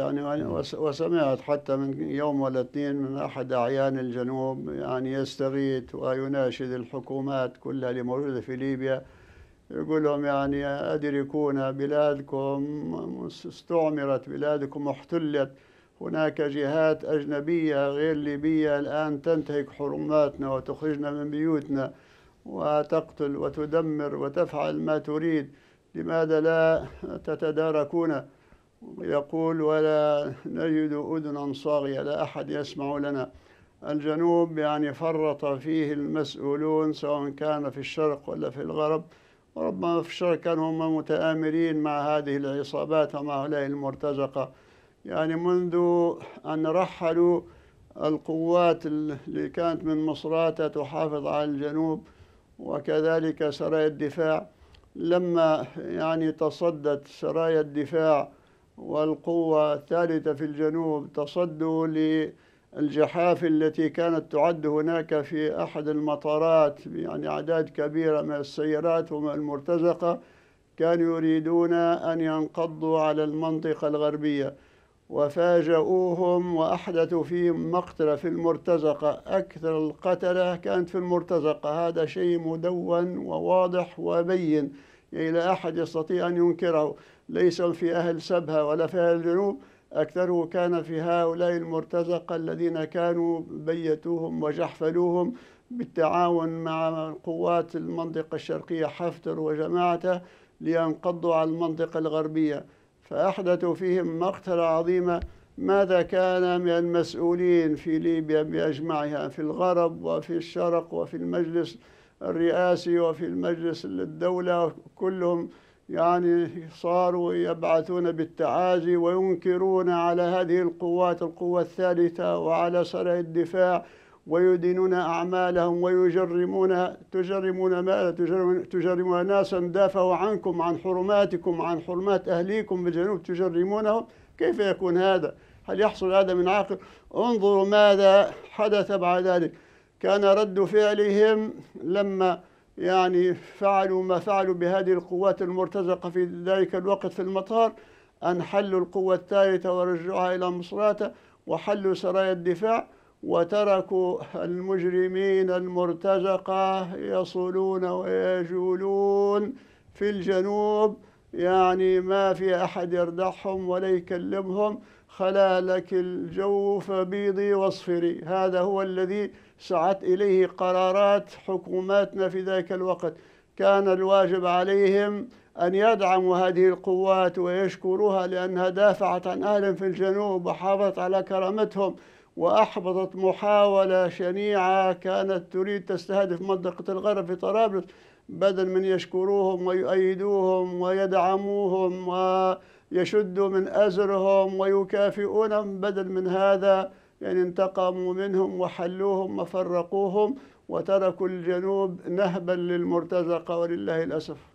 يعني, يعني وسمعت حتى من يوم ولا اثنين من احد اعيان الجنوب يعني يستغيث ويناشد الحكومات كلها اللي موجوده في ليبيا يقول لهم يعني ادركونا بلادكم استعمرت بلادكم احتلت هناك جهات اجنبيه غير ليبيه الان تنتهك حرماتنا وتخرجنا من بيوتنا وتقتل وتدمر وتفعل ما تريد لماذا لا تتداركون يقول ولا نجد أذنا صاغية لا أحد يسمع لنا الجنوب يعني فرط فيه المسؤولون سواء كان في الشرق ولا في الغرب وربما في الشرق كانوا هم متآمرين مع هذه العصابات ومع هؤلاء المرتزقة يعني منذ أن رحلوا القوات اللي كانت من مصراتة تحافظ على الجنوب وكذلك سرايا الدفاع لما يعني تصدت سرايا الدفاع والقوة الثالثة في الجنوب تصدوا للجحافل التي كانت تعد هناك في أحد المطارات يعني أعداد كبيرة من السيارات ومن المرتزقة كانوا يريدون أن ينقضوا على المنطقة الغربية وفاجؤوهم وأحدثوا فيهم مقتلة في المرتزقة أكثر القتلة كانت في المرتزقة هذا شيء مدون وواضح وبين يعني لا أحد يستطيع أن ينكره ليس في أهل سبها ولا في أهل الجنوب أكثره كان في هؤلاء المرتزقة الذين كانوا بيتوهم وجحفلوهم بالتعاون مع قوات المنطقة الشرقية حفتر وجماعته لينقضوا على المنطقة الغربية فأحدثوا فيهم مقتلة عظيمة ماذا كان من المسؤولين في ليبيا بأجمعها في الغرب وفي الشرق وفي المجلس الرئاسي وفي المجلس للدولة كلهم يعني صاروا يبعثون بالتعازي وينكرون على هذه القوات القوة الثالثة وعلى سرع الدفاع ويدينون أعمالهم ويجرمون تجرمون ماذا تجرمون, تجرمون ناسا دافعوا عنكم عن حرماتكم عن حرمات أهليكم بالجنوب تجرمونهم كيف يكون هذا؟ هل يحصل هذا من عاقل؟ انظروا ماذا حدث بعد ذلك كان رد فعلهم لما يعني فعلوا ما فعلوا بهذه القوات المرتزقة في ذلك الوقت في المطار أن حلوا القوة الثالثة ورجعوها إلى مصراتة وحلوا سرايا الدفاع وتركوا المجرمين المرتزقة يصلون ويجولون في الجنوب يعني ما في أحد يردعهم ولا يكلمهم خلا لك الجو فبيضي واصفري هذا هو الذي سعت إليه قرارات حكوماتنا في ذاك الوقت كان الواجب عليهم أن يدعموا هذه القوات ويشكروها لأنها دافعت عن أهلهم في الجنوب وحافظت على كرامتهم وأحبطت محاولة شنيعة كانت تريد تستهدف منطقة الغرب في طرابلس بدل من يشكروهم ويؤيدوهم ويدعموهم و يشد من أزرهم ويكافئونهم بدل من هذا يعني انتقموا منهم وحلوهم وفرقوهم وتركوا الجنوب نهبا للمرتزقة ولله الأسف